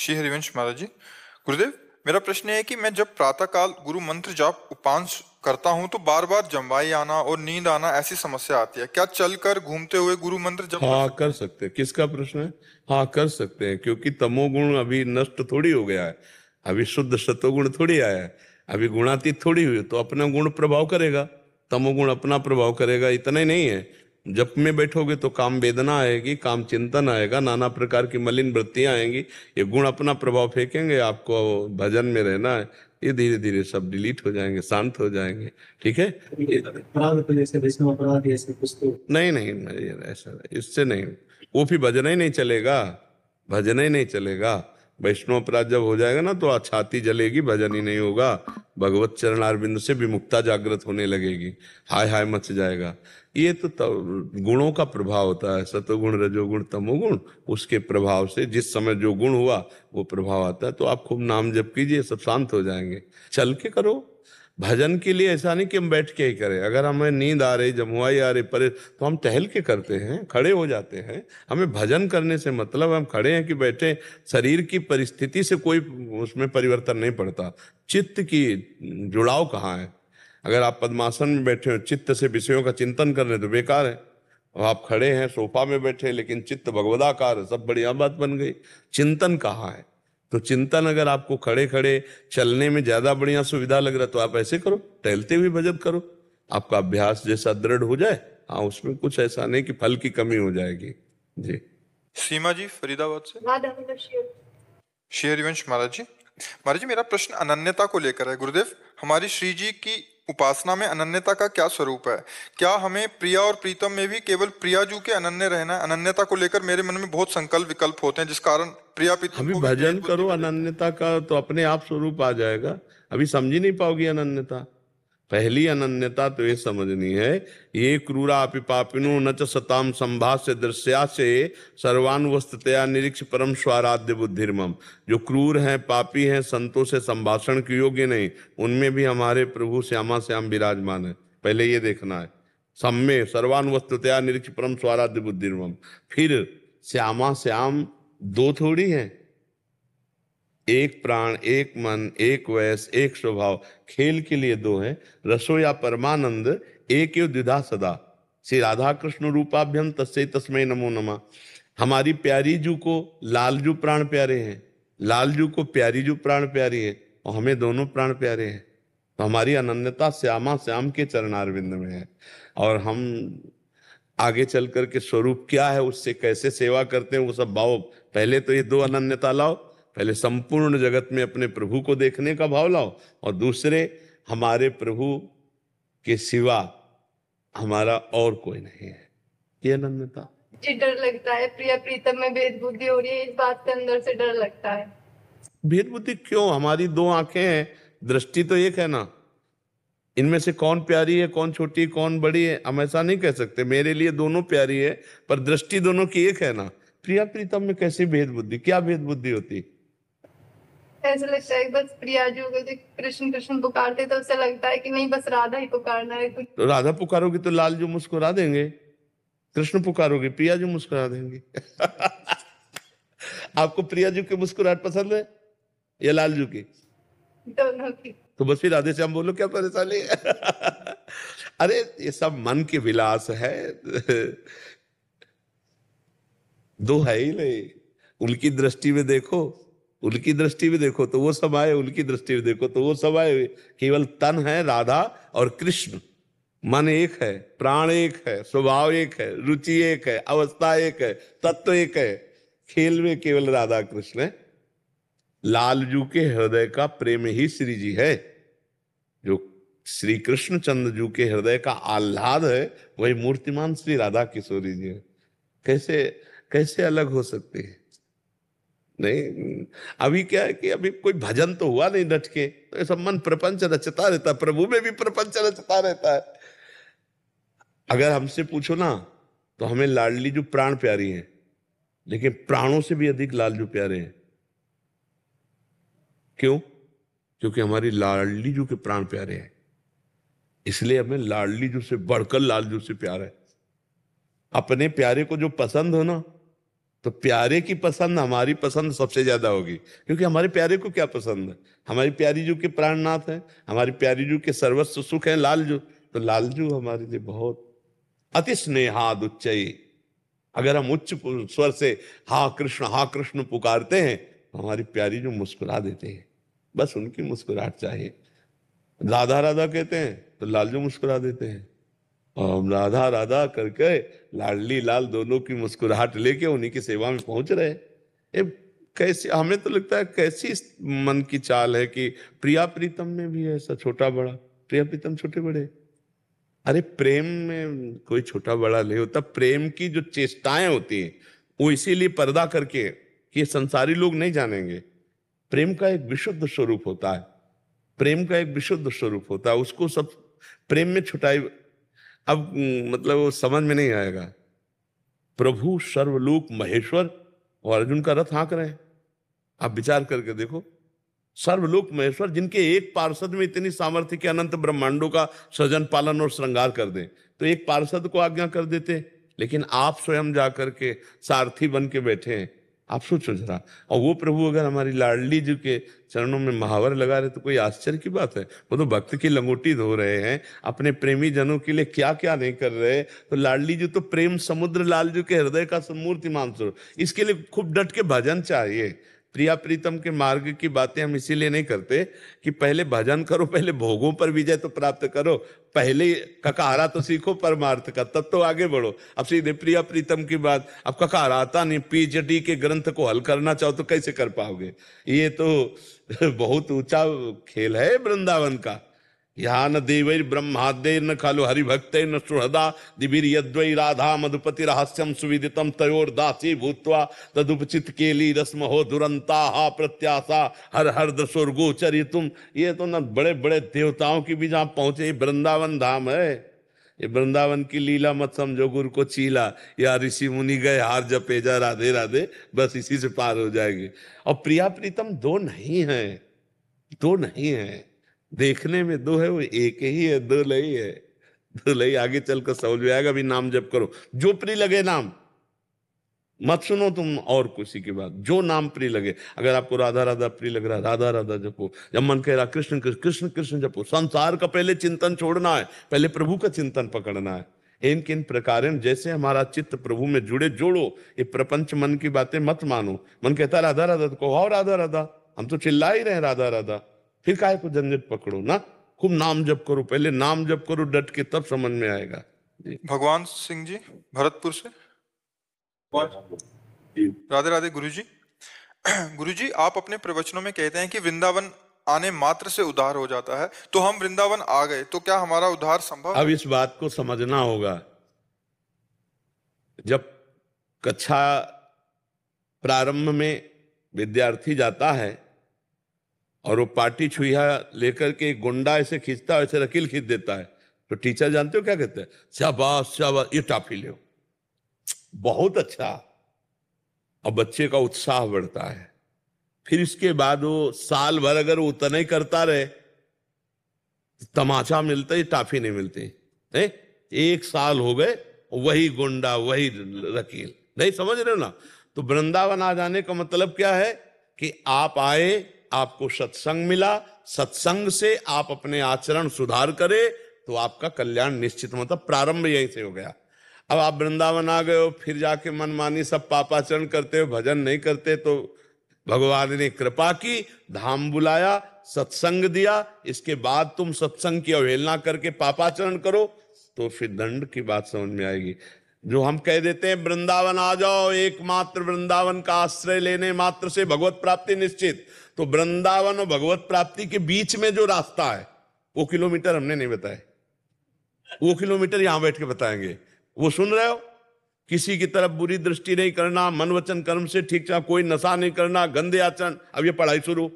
श्री हरिवंश महाराज जी गुरुदेव मेरा प्रश्न है कि मैं जब प्रातःकाल गुरु मंत्र जाप उपांश करता हूँ तो बार बार जमवाई आना और नींद आना ऐसी समस्या आती है क्या चल कर घूमते हुए गुरु मंत्र जप हाँ कर सकते हैं किसका प्रश्न है हाँ कर सकते हैं क्योंकि तमोगुण अभी नष्ट थोड़ी हो गया है अभी शुद्ध सतोगुण थोड़ी आया है अभी गुणातीत थोड़ी हुई तो अपना गुण प्रभाव करेगा तमोगुण अपना प्रभाव करेगा इतना ही नहीं है जप में बैठोगे तो काम वेदना आएगी काम चिंतन आएगा नाना प्रकार की मलिन वृत्तियां आएंगी ये गुण अपना प्रभाव फेंकेंगे आपको भजन में रहना है ये धीरे धीरे सब डिलीट हो जाएंगे शांत हो जाएंगे ठीक है तो तो- नहीं नहीं ऐसा इससे नहीं वो फिर भजन ही नहीं चलेगा भजन ही नहीं चलेगा वैष्णव अपराध जब हो जाएगा ना तो छाती जलेगी भजन ही नहीं होगा भगवत चरण अरविंद से विमुक्ता जागृत होने लगेगी हाय हाय मच जाएगा ये तो, तो गुणों का प्रभाव होता है सतोगुण रजोगुण तमोगुण उसके प्रभाव से जिस समय जो गुण हुआ वो प्रभाव आता है तो आप खूब नाम जप कीजिए सब शांत हो जाएंगे चल के करो भजन के लिए ऐसा नहीं कि हम बैठ के ही करें अगर हमें नींद आ रही जमुआई आ रही परे तो हम टहल के करते हैं खड़े हो जाते हैं हमें भजन करने से मतलब हम खड़े हैं कि बैठे शरीर की परिस्थिति से कोई उसमें परिवर्तन नहीं पड़ता चित्त की जुड़ाव कहाँ है अगर आप पद्मासन में बैठे हो चित्त से विषयों का चिंतन कर रहे तो बेकार है और आप खड़े हैं सोफा में बैठे लेकिन चित्त भगवदाकार है सब बढ़िया बात बन गई चिंतन कहाँ है तो चिंतन अगर आपको खड़े खड़े चलने में ज्यादा बढ़िया सुविधा लग रहा तो आप ऐसे करो टहलते हुए भजन करो आपका अभ्यास जैसा दृढ़ हो जाए हाँ उसमें कुछ ऐसा नहीं कि फल की कमी हो जाएगी जी सीमा जी फरीदाबाद से हाँ, शेयरवंश महाराज जी महाराज जी मेरा प्रश्न अनन्यता को लेकर है गुरुदेव हमारी श्री जी की उपासना में अनन्यता का क्या स्वरूप है क्या हमें प्रिया और प्रीतम में भी केवल प्रियाजू के अनन्य रहना है अनन्यता को लेकर मेरे मन में बहुत संकल्प विकल्प होते हैं जिस कारण प्रिया प्रीतम अभी भजन करो अनन्यता का तो अपने आप स्वरूप आ जाएगा अभी समझ ही नहीं पाओगी अनन्यता पहली अनन्यता तो ये समझनी है ये क्रूरा पापिनो न च सताम संभाष्य दृश्या से सर्वानुवस्तया निरीक्ष परम स्वाराध्य बुद्धिर्म जो क्रूर हैं पापी हैं संतों से संभाषण के योग्य नहीं उनमें भी हमारे प्रभु श्यामा श्याम विराजमान है पहले ये देखना है सम्मे सर्वानुवस्तया निरीक्ष परम स्वाराध्य बुद्धिर्म फिर श्यामा श्याम दो थोड़ी हैं एक प्राण एक मन एक वयस एक स्वभाव खेल के लिए दो है रसो या परमानंद एक द्विधा सदा श्री राधा कृष्ण रूपाभ्यम तस्से तस्मय नमो नमा हमारी प्यारी जू को लालजू प्राण प्यारे हैं लालजू को प्यारी जू प्राण प्यारी है और हमें दोनों प्राण प्यारे हैं तो हमारी अनन्यता श्यामा श्याम के चरणारविंद में है और हम आगे चल करके स्वरूप क्या है उससे कैसे सेवा करते हैं वो सब भाव पहले तो ये दो अनन्यता लाओ पहले संपूर्ण जगत में अपने प्रभु को देखने का भाव लाओ और दूसरे हमारे प्रभु के सिवा हमारा और कोई नहीं है ये अनन्यता जी डर लगता है प्रिया प्रीतम में भेद बुद्धि हो रही है इस बात के अंदर से डर लगता है भेद बुद्धि क्यों हमारी दो आंखें हैं दृष्टि तो एक है ना इनमें से कौन प्यारी है कौन छोटी कौन बड़ी है हम ऐसा नहीं कह सकते मेरे लिए दोनों प्यारी है पर दृष्टि दोनों की एक है ना प्रिया प्रीतम में कैसी भेद बुद्धि क्या भेद बुद्धि होती ऐसा लगता है बस प्रिया जी को कृष्ण कृष्ण पुकारते तो उसे लगता है कि नहीं बस राधा ही पुकारना है कुछ तो राधा पुकारोगे तो लाल जो मुस्कुरा देंगे कृष्ण पुकारोगे प्रिया जी मुस्कुरा देंगे आपको प्रिया जी की मुस्कुराहट पसंद है या लाल जी की दोनों तो बस फिर राधे श्याम बोलो क्या परेशानी अरे ये सब मन के विलास है दो है ही नहीं उनकी दृष्टि में देखो उनकी दृष्टि भी देखो तो वो सब आए उनकी दृष्टि भी देखो तो वो सब आए केवल तन है राधा और कृष्ण मन एक है प्राण एक है स्वभाव एक है रुचि एक है अवस्था एक है तत्व एक है खेल में केवल राधा कृष्ण है लालजू के हृदय का प्रेम ही श्री जी है जो श्री कृष्ण चंद्र जू के हृदय का आह्लाद है वही मूर्तिमान श्री राधा किशोरी जी है कैसे कैसे अलग हो सकते हैं नहीं अभी क्या है कि अभी कोई भजन तो हुआ नहीं नट के तो ये सब मन प्रपंच रचता रहता है प्रभु में भी प्रपंच रचता रहता है अगर हमसे पूछो ना तो हमें लाडली जो प्राण प्यारी है लेकिन प्राणों से भी अधिक लालजू प्यारे हैं क्यों क्योंकि हमारी लाडली जू के प्राण प्यारे हैं इसलिए हमें लाडली जू से बढ़कर लालजू से प्यार है अपने प्यारे को जो पसंद हो ना तो प्यारे की पसंद हमारी पसंद सबसे ज्यादा होगी क्योंकि हमारे प्यारे को क्या पसंद है हमारी प्यारी जू के प्राणनाथ है हमारी प्यारी जू के सर्वस्व सुख है लालजू तो लालजू हमारे लिए बहुत अति स्नेहाद उच्च अगर हम उच्च स्वर से हा कृष्ण हा कृष्ण पुकारते हैं तो हमारी प्यारी जो मुस्कुरा देते हैं बस उनकी मुस्कुराहट चाहिए राधा राधा कहते हैं तो लालजू मुस्कुरा देते हैं हम राधा राधा करके लाडली लाल दोनों की मुस्कुराहट लेके उन्हीं की सेवा में पहुंच रहे ए, कैसे हमें तो लगता है कैसी मन की चाल है कि प्रिया प्रीतम में भी ऐसा छोटा बड़ा प्रिया प्रीतम छोटे बड़े अरे प्रेम में कोई छोटा बड़ा नहीं होता प्रेम की जो चेष्टाएं होती हैं वो इसीलिए पर्दा करके कि संसारी लोग नहीं जानेंगे प्रेम का एक विशुद्ध स्वरूप होता है प्रेम का एक विशुद्ध स्वरूप होता है उसको सब प्रेम में छुटाई अब मतलब वो समझ में नहीं आएगा प्रभु सर्वलोक महेश्वर और अर्जुन का रथ हाँक रहे हैं आप विचार करके देखो सर्वलोक महेश्वर जिनके एक पार्षद में इतनी सामर्थ्य के अनंत ब्रह्मांडों का सृजन पालन और श्रृंगार कर दें तो एक पार्षद को आज्ञा कर देते लेकिन आप स्वयं जाकर के सारथी बन के बैठे हैं आप सोचो जरा और वो प्रभु अगर हमारी लाडली जी के चरणों में महावर लगा रहे तो कोई आश्चर्य की बात है वो तो भक्त की लंगोटी धो रहे हैं अपने प्रेमी जनों के लिए क्या क्या नहीं कर रहे तो लाडली जी तो प्रेम समुद्र लाल जी के हृदय का मूर्ति मानसूर इसके लिए खूब डट के भजन चाहिए प्रिया प्रीतम के मार्ग की बातें हम इसीलिए नहीं करते कि पहले भजन करो पहले भोगों पर विजय तो प्राप्त करो पहले ककारा तो सीखो परमार्थ का तब तो आगे बढ़ो अब सीधे प्रिया प्रीतम की बात अब ककारा आता नहीं पीएचडी के ग्रंथ को हल करना चाहो तो कैसे कर पाओगे ये तो बहुत ऊंचा खेल है वृंदावन का यहाँ न देवैर ब्रह्मादे न खलु हरिभक्त न सुहृदा दिवीर यद्वै राधा मधुपति रहस्यम सुविदितम तयोर दासी भूतवा तदुपचित केली रस्म हो दुरंता हा प्रत्याशा हर हर दसोर गोचरी तुम ये तो न बड़े बड़े देवताओं की भी जहाँ पहुंचे वृंदावन धाम है ये वृंदावन की लीला मत समझो गुरु को चीला या ऋषि मुनि गए हार जपे जा राधे राधे बस इसी से पार हो जाएगी और प्रिया प्रीतम दो नहीं है दो नहीं है देखने में दो है वो एक ही है दो लई है दो लई आगे चलकर समझ में आएगा भी नाम जप करो जो प्रिय लगे नाम मत सुनो तुम और किसी की बात जो नाम प्रिय लगे अगर आपको राधा राधा प्रिय लग रहा है राधा राधा जपो जब मन कह रहा कृष्ण कृष्ण कृष्ण जपो संसार का पहले चिंतन छोड़ना है पहले प्रभु का चिंतन पकड़ना है इन किन प्रकार जैसे हमारा चित्त प्रभु में जुड़े जोड़ो ये प्रपंच मन की बातें मत मानो मन कहता राधा राधा तो कहो राधा राधा हम तो चिल्ला ही रहे राधा राधा फिर काय को झंझट पकड़ो ना खूब नाम जप करो पहले नाम जप करो डट के तब समझ में आएगा भगवान सिंह जी भरतपुर से राधे राधे गुरु जी गुरु जी आप अपने प्रवचनों में कहते हैं कि वृंदावन आने मात्र से उधार हो जाता है तो हम वृंदावन आ गए तो क्या हमारा उधार संभव अब इस बात को समझना होगा जब कक्षा प्रारंभ में विद्यार्थी जाता है और वो पार्टी छुईया लेकर के गुंडा ऐसे खींचता है ऐसे रकील खींच देता है तो टीचर जानते हो क्या कहते हैं शाबाश शाबाश ये टाफी ले बहुत अच्छा और बच्चे का उत्साह बढ़ता है फिर इसके बाद वो साल भर अगर वो उतना ही करता रहे तमाचा मिलता है टाफी नहीं मिलती नहीं एक साल हो गए वही गुंडा वही रकील नहीं समझ रहे हो ना तो वृंदावन आ जाने का मतलब क्या है कि आप आए आपको सत्संग मिला सत्संग से आप अपने आचरण सुधार करे तो आपका कल्याण निश्चित मतलब प्रारंभ यहीं से हो गया अब आप वृंदावन आ गए हो फिर जाके मनमानी सब पापाचरण करते हो भजन नहीं करते तो भगवान ने कृपा की धाम बुलाया सत्संग दिया इसके बाद तुम सत्संग की अवहेलना करके पापाचरण करो तो फिर दंड की बात समझ में आएगी जो हम कह देते हैं वृंदावन आ जाओ एकमात्र वृंदावन का आश्रय लेने मात्र से भगवत प्राप्ति निश्चित तो वृंदावन और भगवत प्राप्ति के बीच में जो रास्ता है वो किलोमीटर हमने नहीं बताया वो किलोमीटर यहां बैठ के बताएंगे वो सुन रहे हो किसी की तरफ बुरी दृष्टि नहीं करना मन वचन कर्म से ठीक ठाक कोई नशा नहीं करना गंदे आचरण अब ये पढ़ाई शुरू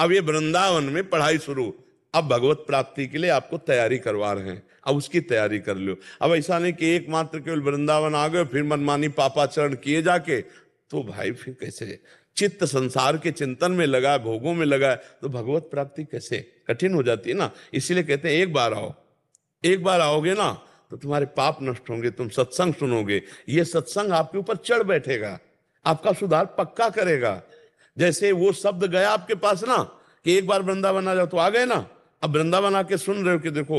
अब ये वृंदावन में पढ़ाई शुरू अब भगवत प्राप्ति के लिए आपको तैयारी करवा रहे हैं अब उसकी तैयारी कर लो अब ऐसा नहीं कि एक मात्र केवल वृंदावन आ गए फिर मनमानी पापाचरण किए जाके तो भाई फिर कैसे चित्त संसार के चिंतन में लगा भोगों में लगा तो भगवत प्राप्ति कैसे कठिन हो जाती है ना इसीलिए कहते हैं एक बार आओ एक बार आओगे ना तो तुम्हारे पाप नष्ट होंगे तुम सत्संग सुनोगे ये सत्संग आपके ऊपर चढ़ बैठेगा आपका सुधार पक्का करेगा जैसे वो शब्द गया आपके पास ना कि एक बार वृंदावन आ जाओ तो आ गए ना अब वृंदावन आके सुन रहे हो कि देखो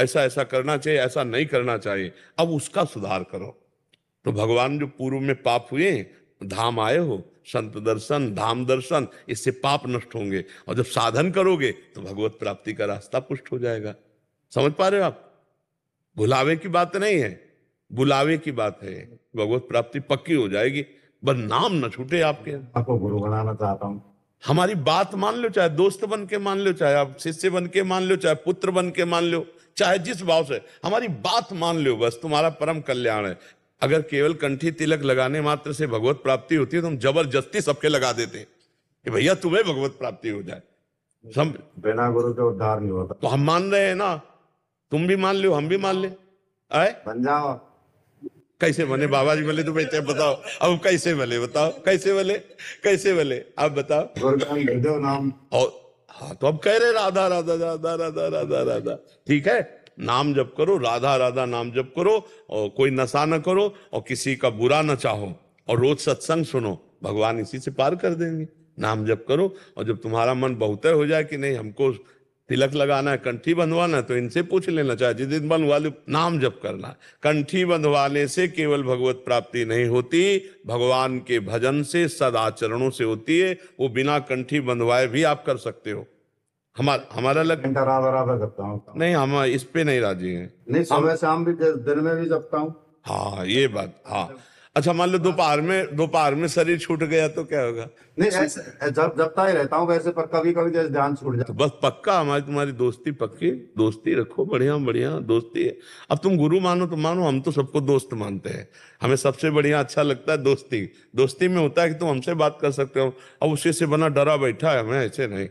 ऐसा ऐसा करना चाहिए ऐसा नहीं करना चाहिए अब उसका सुधार करो तो भगवान जो पूर्व में पाप हुए धाम आए हो संत दर्शन धाम दर्शन इससे पाप नष्ट होंगे और जब साधन करोगे तो भगवत प्राप्ति का रास्ता पुष्ट हो जाएगा समझ पा रहे हो आप भुलावे की बात नहीं है बुलावे की बात है भगवत प्राप्ति पक्की हो जाएगी बस नाम न छूटे आपके आपको गुरु बनाना चाहता हूँ हमारी बात मान लो चाहे दोस्त बन के मान लो चाहे आप शिष्य बन के मान लो चाहे पुत्र बन के मान लो चाहे जिस भाव से हमारी बात मान लो बस तुम्हारा परम कल्याण है अगर केवल कंठी तिलक लगाने मात्र से भगवत प्राप्ति होती है तो हम जबरदस्ती सबके लगा देते हैं कि भैया तुम्हें भगवत प्राप्ति हो जाए सम बिना गुरु के उद्धार नहीं होता तो हम मान रहे हैं ना तुम भी मान लो हम भी मान ले आए बन जाओ कैसे बने बाबा जी बोले तो बेटे बताओ अब कैसे बोले बताओ कैसे बोले कैसे बोले आप बताओ नाम और हाँ तो अब कह रहे राधा राधा राधा राधा राधा राधा ठीक है नाम जब करो राधा राधा नाम जब करो और कोई नशा ना करो और किसी का बुरा ना चाहो और रोज सत्संग सुनो भगवान इसी से पार कर देंगे नाम जब करो और जब तुम्हारा मन बहुत हो जाए कि नहीं हमको तिलक लगाना है कंठी बंधवाना तो इनसे पूछ लेना चाहे जिस दिन बंधवा लो नाम जप करना कंठी बंधवाने से केवल भगवत प्राप्ति नहीं होती भगवान के भजन से सदाचरणों से होती है वो बिना कंठी बंधवाए भी आप कर सकते हो हमार, हमारा लग राधा राधा करता हूँ नहीं हम इस पे नहीं राजी है नहीं शाम भी दिन में भी जपता हूँ हाँ ये बात हाँ अच्छा मान लो दोपहर में दोपहर में शरीर छूट गया तो क्या होगा नहीं ऐसे जब तक ही रहता हूँ वैसे पर कभी कभी तो जैसे ध्यान छूट जाता तो बस पक्का हमारी तुम्हारी दोस्ती पक्की दोस्ती रखो बढ़िया बढ़िया दोस्ती है अब तुम गुरु मानो तो मानो हम तो सबको दोस्त मानते हैं हमें सबसे बढ़िया अच्छा लगता है दोस्ती दोस्ती में होता है कि तुम हमसे बात कर सकते हो अब उसी से बना डरा बैठा है हमें ऐसे नहीं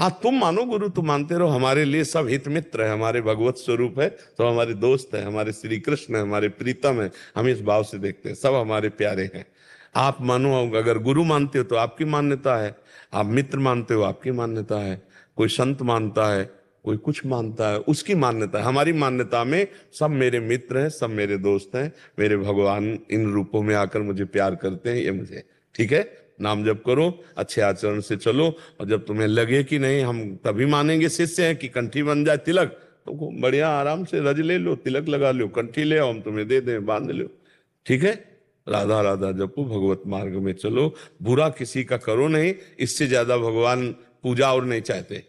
हाँ तुम मानो गुरु तुम मानते रहो हमारे लिए सब हित मित्र है हमारे भगवत स्वरूप है तो हमारे दोस्त है हमारे श्री कृष्ण है हमारे प्रीतम है हम इस भाव से देखते हैं सब हमारे प्यारे हैं आप मानो अगर गुरु मानते हो तो आपकी मान्यता है आप मित्र मानते हो आपकी मान्यता है कोई संत मानता है कोई कुछ मानता है उसकी मान्यता है हमारी मान्यता में सब मेरे मित्र हैं सब मेरे दोस्त हैं मेरे भगवान इन रूपों में आकर मुझे प्यार करते हैं ये मुझे ठीक है नाम जप करो अच्छे आचरण से चलो और जब तुम्हें लगे कि नहीं हम तभी मानेंगे शिष्य हैं कि कंठी बन जाए तिलक तो बढ़िया आराम से रज ले लो तिलक लगा लो कंठी ले आओ हम तुम्हें दे दें बांध लो ठीक है राधा राधा जपो भगवत मार्ग में चलो बुरा किसी का करो नहीं इससे ज्यादा भगवान पूजा और नहीं चाहते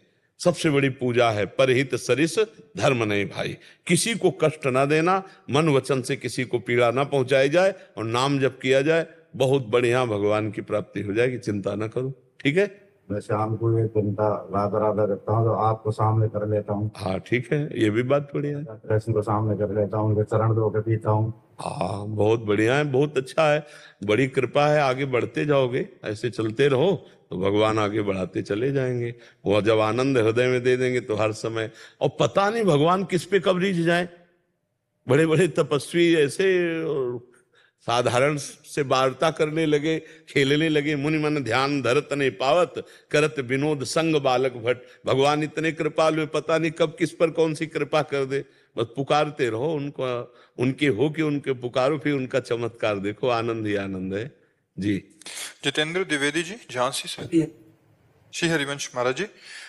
सबसे बड़ी पूजा है परहित सरिस धर्म नहीं भाई किसी को कष्ट ना देना मन वचन से किसी को पीड़ा ना पहुंचाई जाए और नाम जप किया जाए बहुत बढ़िया भगवान की प्राप्ति हो जाएगी चिंता ना करो ठीक है मैं शाम को ये चिंता राधा राधा करता हूँ तो आपको सामने कर लेता हूँ हाँ ठीक है ये भी बात बढ़िया कृष्ण को सामने कर लेता हूँ उनके चरण दो के पीता हूँ हाँ बहुत बढ़िया है बहुत अच्छा है बड़ी कृपा है आगे बढ़ते जाओगे ऐसे चलते रहो तो भगवान आगे बढ़ाते चले जाएंगे वो जब आनंद हृदय में दे देंगे तो हर समय और पता नहीं भगवान किस पे कब रीझ जाए बड़े बड़े तपस्वी ऐसे साधारण से वार्ता करने लगे खेलने लगे मुनि मन ध्यान धरत ने पावत करत विनोद संग बालक भट्ट भगवान इतने कृपालु पता नहीं कब किस पर कौन सी कृपा कर दे बस पुकारते रहो उनको उनके हो कि उनके पुकारो फिर उनका चमत्कार देखो आनंद ही आनंद है जी जितेंद्र द्विवेदी जी झांसी से श्री हरिवंश महाराज जी